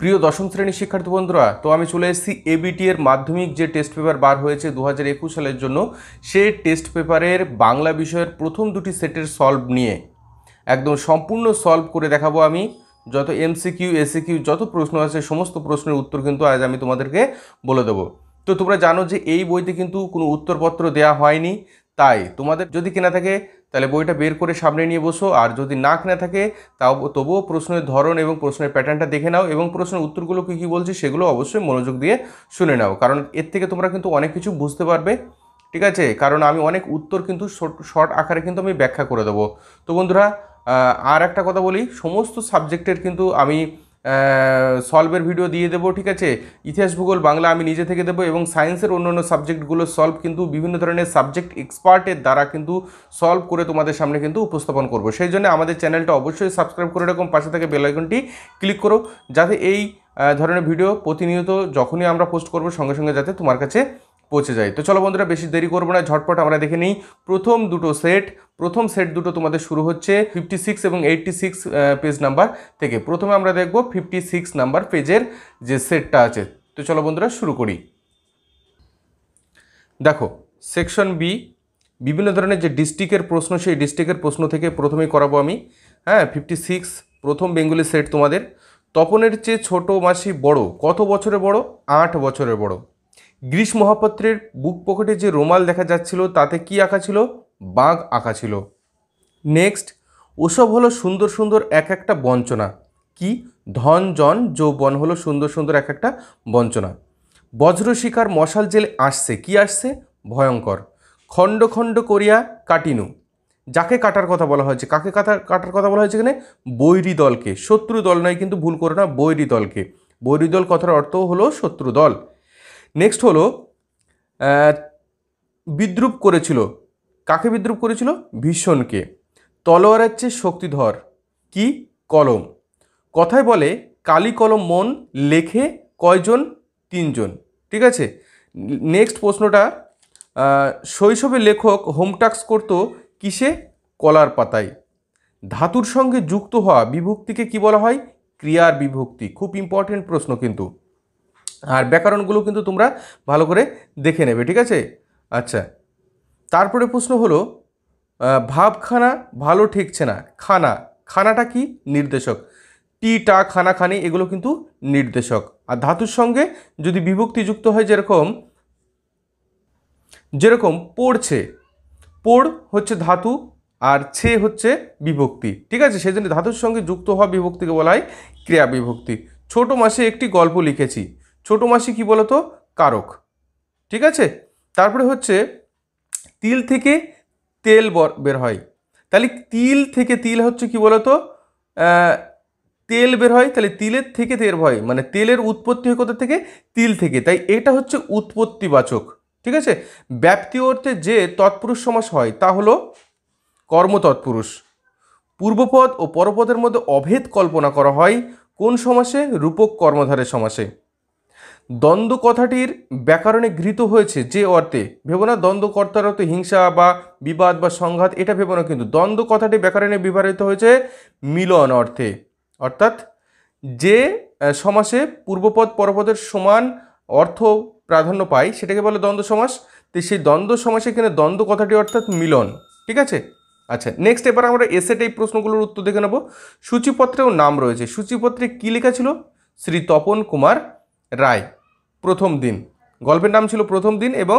প্রিয় দশম শ্রেণীর শিক্ষার্থী বন্ধুরা তো আমি চলে এসেছি এবিটি এর মাধ্যমিক যে টেস্ট পেপার বার হয়েছে দু হাজার সালের জন্য সে টেস্ট পেপারের বাংলা বিষয়ের প্রথম দুটি সেটের সলভ নিয়ে একদম সম্পূর্ণ সলভ করে দেখাবো আমি যত এমসিকিউ এসিকিউ যত প্রশ্ন আছে সমস্ত প্রশ্নের উত্তর কিন্তু আজ আমি তোমাদেরকে বলে দেবো তো তোমরা জানো যে এই বইতে কিন্তু কোনো উত্তরপত্র দেয়া হয়নি তাই তোমাদের যদি কেনা থাকে তাহলে বইটা বের করে সামনে নিয়ে বসো আর যদি না কেনা থাকে তাও তবুও প্রশ্নের ধরন এবং প্রশ্নের প্যাটার্নটা দেখে নাও এবং প্রশ্নের উত্তরগুলো কী কী বলছে সেগুলো অবশ্যই মনোযোগ দিয়ে শুনে নাও কারণ এর থেকে তোমরা কিন্তু অনেক কিছু বুঝতে পারবে ঠিক আছে কারণ আমি অনেক উত্তর কিন্তু শর্ট আকারে কিন্তু আমি ব্যাখ্যা করে দেবো তো বন্ধুরা আর একটা কথা বলি সমস্ত সাবজেক্টের কিন্তু আমি সলভের ভিডিও দিয়ে দেবো ঠিক আছে ইতিহাস ভূগোল বাংলা আমি নিজে থেকে দেবো এবং সায়েন্সের অন্য অন্য সাবজেক্টগুলো সলভ কিন্তু বিভিন্ন ধরনের সাবজেক্ট এক্সপার্টের দ্বারা কিন্তু সলভ করে তোমাদের সামনে কিন্তু উপস্থাপন করব সেই জন্য আমাদের চ্যানেলটা অবশ্যই সাবস্ক্রাইব করে রাখুন পাশে থেকে বেলাইকনটি ক্লিক করো যাতে এই ধরনের ভিডিও প্রতিনিয়ত যখনই আমরা পোস্ট করব সঙ্গে সঙ্গে যাতে তোমার কাছে পৌঁছে যায় তো চলো বন্ধুরা বেশি দেরি করবো না ঝটপট আমরা দেখে নিই প্রথম দুটো সেট প্রথম সেট দুটো তোমাদের শুরু হচ্ছে ফিফটি সিক্স এবং এইটটি সিক্স পেজ নাম্বার থেকে প্রথমে আমরা দেখব ফিফটি সিক্স নাম্বার পেজের যে সেটটা আছে তো চলো বন্ধুরা শুরু করি দেখো সেকশন বি বিভিন্ন ধরনের যে ডিস্ট্রিক্টের প্রশ্ন সেই ডিস্ট্রিক্টের প্রশ্ন থেকে প্রথমেই করাবো আমি হ্যাঁ ফিফটি সিক্স প্রথম বেঙ্গলি সেট তোমাদের তপনের চেয়ে ছোট মাসি বড় কত বছরে বড় আট বছরে বড় গ্রীষ্ম মহাপাত্রের বুক পকেটে যে রোমাল দেখা যাচ্ছিল তাতে কি আঁকা ছিল বাঘ আঁকা ছিল নেক্সট ওসব হলো সুন্দর সুন্দর এক একটা বঞ্চনা কি ধন জন যৌবন হলো সুন্দর সুন্দর এক একটা বঞ্চনা বজ্র শিকার মশাল জেলে আসছে কি আসছে ভয়ঙ্কর খণ্ড খণ্ড করিয়া কাটিনু যাকে কাটার কথা বলা হয়েছে কাকে কাটার কাটার কথা বলা হয়েছে এখানে বৈরী দলকে শত্রু দল নয় কিন্তু ভুল করো না বৈরী দলকে বৈরী দল কথার অর্থ হলো শত্রু দল নেক্সট হলো বিদ্রুপ করেছিল কাকে বিদ্রুপ করেছিল ভীষণকে তলোয়ারের চেয়ে শক্তিধর কি কলম কথায় বলে কালী কলম মন লেখে কয়জন তিনজন ঠিক আছে নেক্সট প্রশ্নটা শৈশবে লেখক হোমটাক্স করত কিসে কলার পাতায় ধাতুর সঙ্গে যুক্ত হওয়া বিভক্তিকে কি বলা হয় ক্রিয়ার বিভক্তি খুব ইম্পর্টেন্ট প্রশ্ন কিন্তু আর ব্যাকরণগুলো কিন্তু তোমরা ভালো করে দেখে নেবে ঠিক আছে আচ্ছা তারপরে প্রশ্ন হলো ভাবখানা ভালো ঠেকছে না খানা খানাটা কি নির্দেশক টি টা খানা খানি এগুলো কিন্তু নির্দেশক আর ধাতুর সঙ্গে যদি বিভক্তি যুক্ত হয় যেরকম যেরকম পড়ছে পড় হচ্ছে ধাতু আর ছে হচ্ছে বিভক্তি ঠিক আছে সেই জন্য ধাতুর সঙ্গে যুক্ত হওয়া বিভক্তিকে বলা হয় ক্রিয়া বিভক্তি ছোট মাসে একটি গল্প লিখেছি ছোটো মাসি কি বলতো কারক ঠিক আছে তারপরে হচ্ছে তিল থেকে তেল বের হয় তাহলে তিল থেকে তিল হচ্ছে কি বলতো তেল বের হয় তাহলে তিলের থেকে তেল হয় মানে তেলের উৎপত্তি হয় কোথা থেকে তিল থেকে তাই এটা হচ্ছে উৎপত্তিবাচক ঠিক আছে ব্যাপ্তি অর্থে যে তৎপুরুষ সমাস হয় তা হলো কর্মতৎপুরুষ পূর্বপদ ও পরপদের মধ্যে অভেদ কল্পনা করা হয় কোন সমাসে রূপক কর্মধারের সমাসে দ্বন্দ্ব কথাটির ব্যাকরণে গৃহীত হয়েছে যে অর্থে ভেবো না দ্বন্দ্ব হিংসা বা বিবাদ বা সংঘাত এটা ভেবো না কিন্তু দ্বন্দ্ব কথাটি ব্যাকরণে ব্যবহৃত হয়েছে মিলন অর্থে অর্থাৎ যে সমাসে পূর্বপদ পরপদের সমান অর্থ প্রাধান্য পায় সেটাকে বলে দ্বন্দ্ব সমাস তো সেই দ্বন্দ্ব সমাসে এখানে দ্বন্দ্ব কথাটি অর্থাৎ মিলন ঠিক আছে আচ্ছা নেক্সট এবার আমরা এসেট এই প্রশ্নগুলোর উত্তর দেখে নেব সূচিপত্রেও নাম রয়েছে সূচিপত্রে কী লেখা ছিল শ্রী তপন কুমার রায় প্রথম দিন গল্পের নাম ছিল প্রথম দিন এবং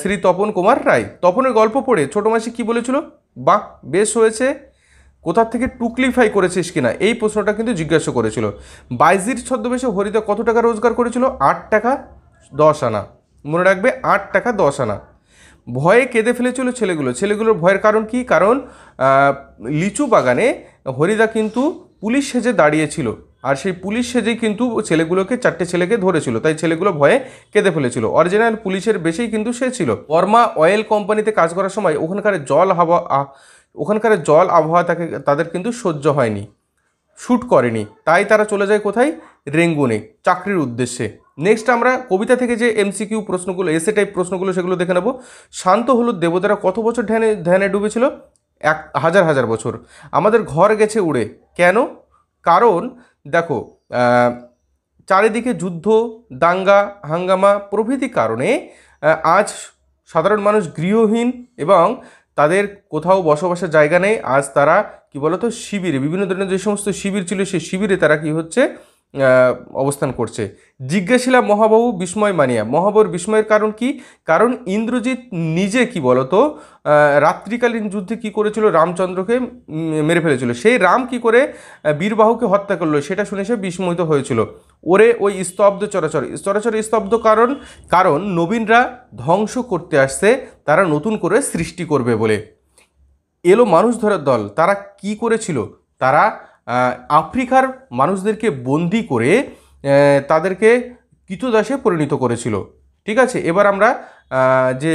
শ্রী তপন কুমার রায় তপনের গল্প পড়ে ছোটো মাসি কী বলেছিল বাহ বেশ হয়েছে কোথা থেকে টুকলিফাই করেছিস কিনা এই প্রশ্নটা কিন্তু জিজ্ঞাসা করেছিল বাইজির ছদ্মবেশে হরিদা কত টাকা রোজগার করেছিল আট টাকা দশ আনা মনে রাখবে আট টাকা দশ আনা ভয়ে কেঁদে ফেলেছিল ছেলেগুলো ছেলেগুলোর ভয়ের কারণ কি কারণ লিচু বাগানে হরিদা কিন্তু পুলিশ সেজে দাঁড়িয়েছিল আর সেই পুলিশ সেজেই কিন্তু ছেলেগুলোকে চারটে ছেলেকে ধরেছিল তাই ছেলেগুলো ভয়ে কেঁদে ফেলেছিল অরিজিনাল পুলিশের বেশেই কিন্তু সে ছিল বর্মা অয়েল কোম্পানিতে কাজ করার সময় ওখানকার জল হাওয়া ওখানকার জল আবহাওয়া তাকে তাদের কিন্তু সহ্য হয়নি শ্যুট করেনি তাই তারা চলে যায় কোথায় রেঙ্গুনে চাকরির উদ্দেশ্যে নেক্সট আমরা কবিতা থেকে যে এমসিকিউ প্রশ্নগুলো এসে টাইপ প্রশ্নগুলো সেগুলো দেখে নেব শান্ত হলুদ দেবতারা কত বছর ধ্যানে ধ্যানে ডুবেছিল এক হাজার হাজার বছর আমাদের ঘর গেছে উড়ে কেন কারণ দেখো চারিদিকে যুদ্ধ দাঙ্গা হাঙ্গামা প্রভৃতি কারণে আজ সাধারণ মানুষ গৃহহীন এবং তাদের কোথাও বসবাসের জায়গা নেই আজ তারা কি বলতো শিবিরে বিভিন্ন ধরনের যে সমস্ত শিবির ছিল সেই শিবিরে তারা কি হচ্ছে অবস্থান করছে জিজ্ঞাসিলা মহাবাহু বিস্ময় মানিয়া মহাবর বিস্ময়ের কারণ কি কারণ ইন্দ্রজিৎ নিজে কি বলতো রাত্রিকালীন যুদ্ধে কি করেছিল রামচন্দ্রকে মেরে ফেলেছিল সেই রাম কি করে বীরবাহুকে হত্যা করলো সেটা শুনে সে বিস্ময়িত হয়েছিল ওরে ওই স্তব্ধ চরাচর চরাচর স্তব্ধ কারণ কারণ নবীনরা ধ্বংস করতে আসছে তারা নতুন করে সৃষ্টি করবে বলে এলো মানুষ ধরার দল তারা কি করেছিল তারা আফ্রিকার মানুষদেরকে বন্দি করে তাদেরকে দাসে পরিণত করেছিল ঠিক আছে এবার আমরা যে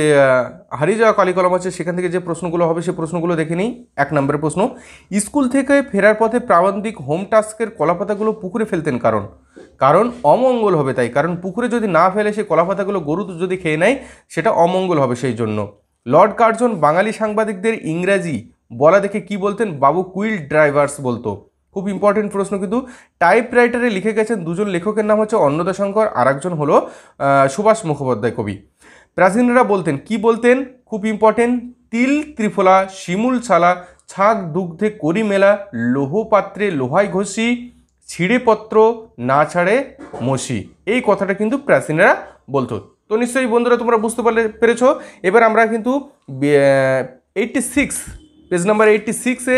হারিয়ে যাওয়া কালিকলম আছে সেখান থেকে যে প্রশ্নগুলো হবে সে প্রশ্নগুলো দেখে নিই এক নম্বরের প্রশ্ন স্কুল থেকে ফেরার পথে প্রাবন্ধিক হোম টাস্কের কলাপাতাগুলো পুকুরে ফেলতেন কারণ কারণ অমঙ্গল হবে তাই কারণ পুকুরে যদি না ফেলে সেই কলাপাতাগুলো গরু যদি খেয়ে নেয় সেটা অমঙ্গল হবে সেই জন্য লর্ড কার্জন বাঙালি সাংবাদিকদের ইংরাজি বলা দেখে কি বলতেন বাবু কুইল ড্রাইভার্স বলতো খুব ইম্পর্টেন্ট প্রশ্ন কিন্তু টাইপ রাইটারে লিখে গেছেন দুজন লেখকের নাম হচ্ছে অন্নদাশঙ্কর আর একজন হলো সুভাষ মুখোপাধ্যায় কবি প্রাচীনরা বলতেন কি বলতেন খুব ইম্পর্টেন্ট তিল ত্রিফলা শিমুল ছালা ছাদ দুগ্ধে করি মেলা লোহ পাত্রে লোহায় ঘষি ছিঁড়ে পত্র না ছাড়ে মসি এই কথাটা কিন্তু প্রাচীনরা বলতো তো নিশ্চয়ই বন্ধুরা তোমরা বুঝতে পারলে পেরেছ এবার আমরা কিন্তু eighty six page number eighty সিক্সে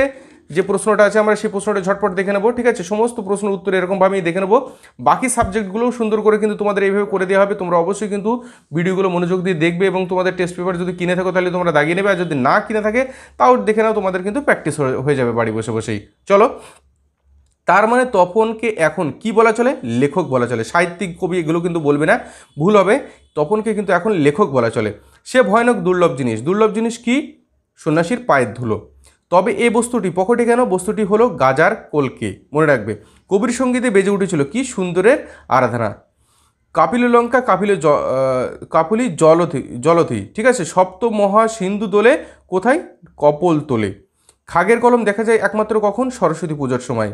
যে প্রশ্নটা আছে আমরা সেই প্রশ্নটা ঝটপট দেখে নেবো ঠিক আছে সমস্ত প্রশ্ন উত্তর এরকমভাবেই দেখে নেবো বাকি সাবজেক্টগুলোও সুন্দর করে কিন্তু তোমাদের এইভাবে করে দেওয়া হবে তোমরা অবশ্যই কিন্তু ভিডিওগুলো মনোযোগ দিয়ে দেখবে এবং তোমাদের টেস্ট পেপার যদি কিনে থাকো তাহলে তোমরা দাগিয়ে নেবে আর যদি না কিনে থাকে তাও দেখে নাও তোমাদের কিন্তু প্র্যাকটিস হয়ে যাবে বাড়ি বসে বসেই চলো তার মানে তপনকে এখন কি বলা চলে লেখক বলা চলে সাহিত্যিক কবি এগুলো কিন্তু বলবে না ভুল হবে তপনকে কিন্তু এখন লেখক বলা চলে সে ভয়ানক দুর্লভ জিনিস দুর্লভ জিনিস কি সন্ন্যাসীর পায়ের ধুলো তবে এ বস্তুটি পকেটে কেন বস্তুটি হলো গাজার কলকে মনে রাখবে কবির সঙ্গীতে বেজে উঠেছিল কি সুন্দরের আরাধনা কাপিল লঙ্কা কাপিল কাপুলি জলথি জলথি ঠিক আছে সপ্ত মহা সিন্ধু দোলে কোথায় কপল তোলে খাগের কলম দেখা যায় একমাত্র কখন সরস্বতী পুজোর সময়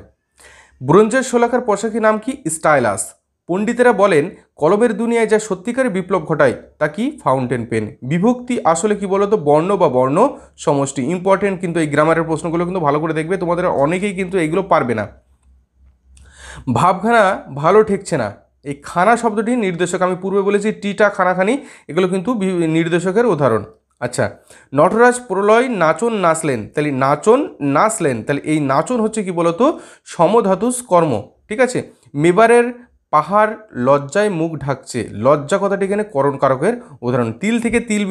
ব্রোঞ্জের শোলাকার পোশাকের নাম কি স্টাইলাস পণ্ডিতেরা বলেন কলমের দুনিয়ায় যা সত্যিকারে বিপ্লব ঘটায় তা কি ফাউন্টেন পেন বিভক্তি আসলে কি বলতো বর্ণ বা বর্ণ সমষ্টি ইম্পর্টেন্ট কিন্তু এই গ্রামারের প্রশ্নগুলো কিন্তু ভালো করে দেখবে তোমাদের অনেকেই কিন্তু এগুলো পারবে না ভাবখানা ভালো ঠেকছে না এই খানা শব্দটি নির্দেশক আমি পূর্বে বলেছি টিটা খানাখানি এগুলো কিন্তু নির্দেশকের উদাহরণ আচ্ছা নটরাজ প্রলয় নাচন নাচলেন তাহলে নাচন নাচলেন তাহলে এই নাচন হচ্ছে কি বলতো সমধাতুস কর্ম ঠিক আছে মেবারের পাহাড় লজ্জায় মুখ ঢাকছে লজ্জা কথাটি এখানে করণ কারকের উদাহরণ তিল থেকে তিল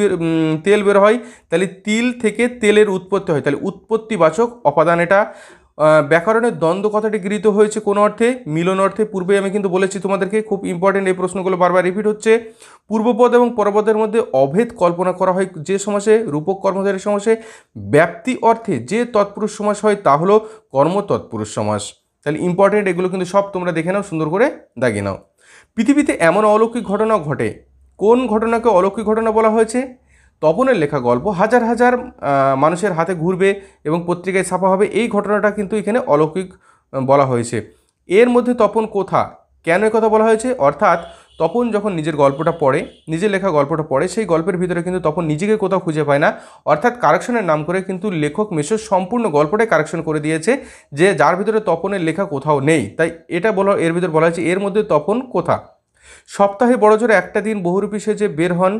তেল বের হয় তাহলে তিল থেকে তেলের উৎপত্তি হয় তাহলে উৎপত্তিবাচক অপাদান এটা ব্যাকরণের দ্বন্দ্ব কথাটি গৃহীত হয়েছে কোন অর্থে মিলন অর্থে পূর্বে আমি কিন্তু বলেছি তোমাদেরকে খুব ইম্পর্টেন্ট এই প্রশ্নগুলো বারবার রিপিট হচ্ছে পূর্বপদ এবং পরপদের মধ্যে অভেদ কল্পনা করা হয় যে সমাসে রূপক কর্মচারী সমাসে ব্যাপ্তি অর্থে যে তৎপুরুষ সমাস হয় তা হলো কর্মতৎপুরুষ সমাস তাহলে ইম্পর্টেন্ট এগুলো কিন্তু সব তোমরা দেখে নাও সুন্দর করে দাগিয়ে নাও পৃথিবীতে এমন অলৌকিক ঘটনা ঘটে কোন ঘটনাকে অলৌকিক ঘটনা বলা হয়েছে তপনের লেখা গল্প হাজার হাজার মানুষের হাতে ঘুরবে এবং পত্রিকায় ছাপা হবে এই ঘটনাটা কিন্তু এখানে অলৌকিক বলা হয়েছে এর মধ্যে তপন কোথা কেন কথা বলা হয়েছে অর্থাৎ তপন যখন নিজের গল্পটা পড়ে নিজের লেখা গল্পটা পড়ে সেই গল্পের ভিতরে কিন্তু তপন নিজেকে কোথাও খুঁজে পায় না অর্থাৎ কারেকশনের নাম করে কিন্তু লেখক মেশো সম্পূর্ণ গল্পটাই কারেকশন করে দিয়েছে যে যার ভিতরে তপনের লেখা কোথাও নেই তাই এটা বলা এর ভিতরে বলা হয়েছে এর মধ্যে তপন কোথা সপ্তাহে বড়জোরে একটা দিন বহুরূপী সেজে বের হন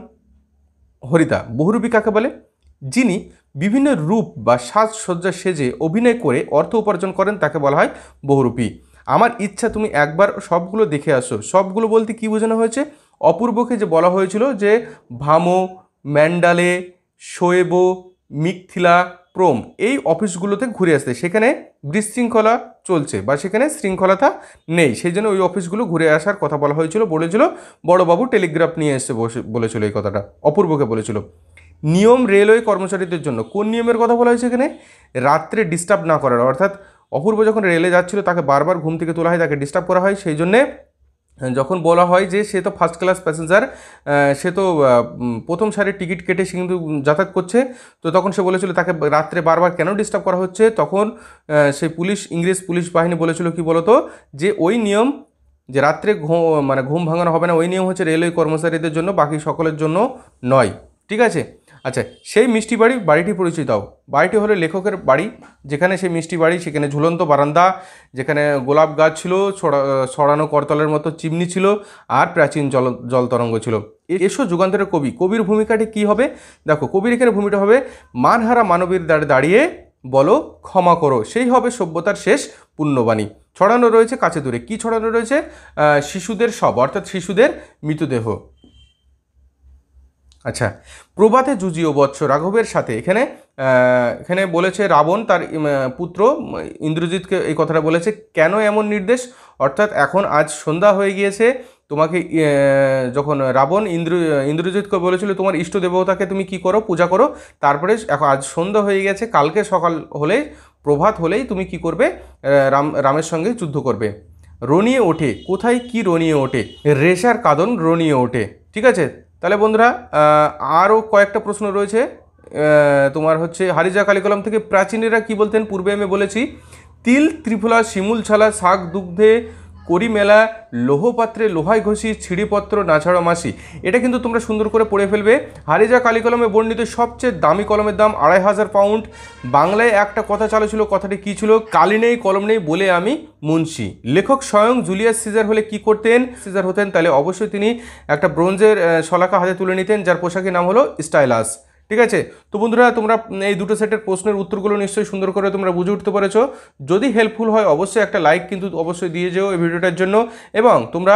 হরিতা বহুরূপী কাকে বলে যিনি বিভিন্ন রূপ বা সাজসজ্জা সেজে অভিনয় করে অর্থ উপার্জন করেন তাকে বলা হয় বহুরূপী আমার ইচ্ছা তুমি একবার সবগুলো দেখে আসো সবগুলো বলতে কি বোঝানো হয়েছে অপূর্বকে যে বলা হয়েছিল যে ভামো ম্যান্ডালে শোয়েব মিকথিলা প্রোম এই অফিসগুলোতে ঘুরে আসতে সেখানে বিশৃঙ্খলা চলছে বা সেখানে শৃঙ্খলাতা নেই সেই জন্য ওই অফিসগুলো ঘুরে আসার কথা বলা হয়েছিল বলেছিল বড়বাবু টেলিগ্রাফ নিয়ে বসে বলেছিল এই কথাটা অপূর্বকে বলেছিল নিয়ম রেলওয়ে কর্মচারীদের জন্য কোন নিয়মের কথা বলা হয়েছে এখানে রাত্রে ডিস্টার্ব না করার অর্থাৎ অপূর্ব যখন রেলে যাচ্ছিল তাকে বারবার ঘুম থেকে তোলা হয় তাকে ডিস্টার্ব করা হয় সেই জন্যে যখন বলা হয় যে সে তো ফার্স্ট ক্লাস প্যাসেঞ্জার সে তো প্রথম সারের টিকিট কেটে সে কিন্তু যাতায়াত করছে তো তখন সে বলেছিল তাকে রাত্রে বারবার কেন ডিস্টার্ব করা হচ্ছে তখন সেই পুলিশ ইংরেজ পুলিশ বাহিনী বলেছিল কি বলতো যে ওই নিয়ম যে রাত্রে ঘুম মানে ঘুম ভাঙানো হবে না ওই নিয়ম হচ্ছে রেলওয়ে কর্মচারীদের জন্য বাকি সকলের জন্য নয় ঠিক আছে আচ্ছা সেই মিষ্টি বাড়ি বাড়িটি পরিচয় দাও বাড়িটি হলো লেখকের বাড়ি যেখানে সেই মিষ্টি বাড়ি সেখানে ঝুলন্ত বারান্দা যেখানে গোলাপ গাছ ছিল ছড়ানো করতলের মতো চিমনি ছিল আর প্রাচীন জল জলতরঙ্গ ছিল এসো যুগান্তরের কবি কবির ভূমিকাটি কি হবে দেখো কবির এখানে ভূমিটা হবে মানহারা মানবীর দ্বারে দাঁড়িয়ে বলো ক্ষমা করো সেই হবে সভ্যতার শেষ পুণ্যবাণী ছড়ানো রয়েছে কাছে দূরে কি ছড়ানো রয়েছে শিশুদের সব অর্থাৎ শিশুদের মৃতদেহ আচ্ছা প্রভাতে যুজীয় বৎস রাঘবের সাথে এখানে এখানে বলেছে রাবণ তার পুত্র ইন্দ্রজিৎকে এই কথাটা বলেছে কেন এমন নির্দেশ অর্থাৎ এখন আজ সন্ধ্যা হয়ে গিয়েছে তোমাকে যখন রাবণ ইন্দ্র ইন্দ্রজিৎকে বলেছিল তোমার ইষ্ট দেবতাকে তুমি কি করো পূজা করো তারপরে এখন আজ সন্ধ্যা হয়ে গেছে কালকে সকাল হলে প্রভাত হলেই তুমি কি করবে রাম রামের সঙ্গে যুদ্ধ করবে রনিয়ে ওঠে কোথায় কি রনিয়ে ওঠে রেশার কাদন রনিয়ে ওঠে ঠিক আছে তাহলে বন্ধুরা আরও কয়েকটা প্রশ্ন রয়েছে তোমার হচ্ছে হারিজা কালিকলম থেকে প্রাচীনেরা কি বলতেন পূর্বে আমি বলেছি তিল ত্রিফলা শিমুল ছালা শাক দুগ্ধে করি মেলা লোহপাত্রে লোহায় ঘষি ছিঁড়িপত্র নাছাড়া মাসি এটা কিন্তু তোমরা সুন্দর করে পড়ে ফেলবে হারিজা কালিকলমে কলমে বর্ণিত সবচেয়ে দামি কলমের দাম আড়াই হাজার পাউন্ড বাংলায় একটা কথা চালু ছিল কথাটি কী ছিল কালি নেই কলম নেই বলে আমি মুন্সি লেখক স্বয়ং জুলিয়াস সিজার হলে কি করতেন সিজার হতেন তাহলে অবশ্যই তিনি একটা ব্রোঞ্জের শলাকা হাতে তুলে নিতেন যার পোশাকের নাম হলো স্টাইলাস ঠিক আছে তো বন্ধুরা তোমরা এই দুটো সেটের প্রশ্নের উত্তরগুলো নিশ্চয়ই সুন্দর করে তোমরা বুঝে উঠতে পেরেছো যদি হেল্পফুল হয় অবশ্যই একটা লাইক কিন্তু অবশ্যই দিয়ে যেও এই ভিডিওটার জন্য এবং তোমরা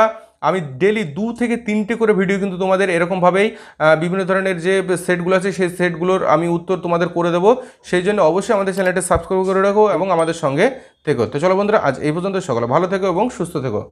আমি ডেলি দু থেকে তিনটে করে ভিডিও কিন্তু তোমাদের এরকমভাবেই বিভিন্ন ধরনের যে সেটগুলো আছে সেই সেটগুলোর আমি উত্তর তোমাদের করে দেবো সেই জন্য অবশ্যই আমাদের চ্যানেলটা সাবস্ক্রাইব করে রাখো এবং আমাদের সঙ্গে থেকো তো চলো বন্ধুরা আজ এই পর্যন্ত সকলে ভালো থেকো এবং সুস্থ থেকো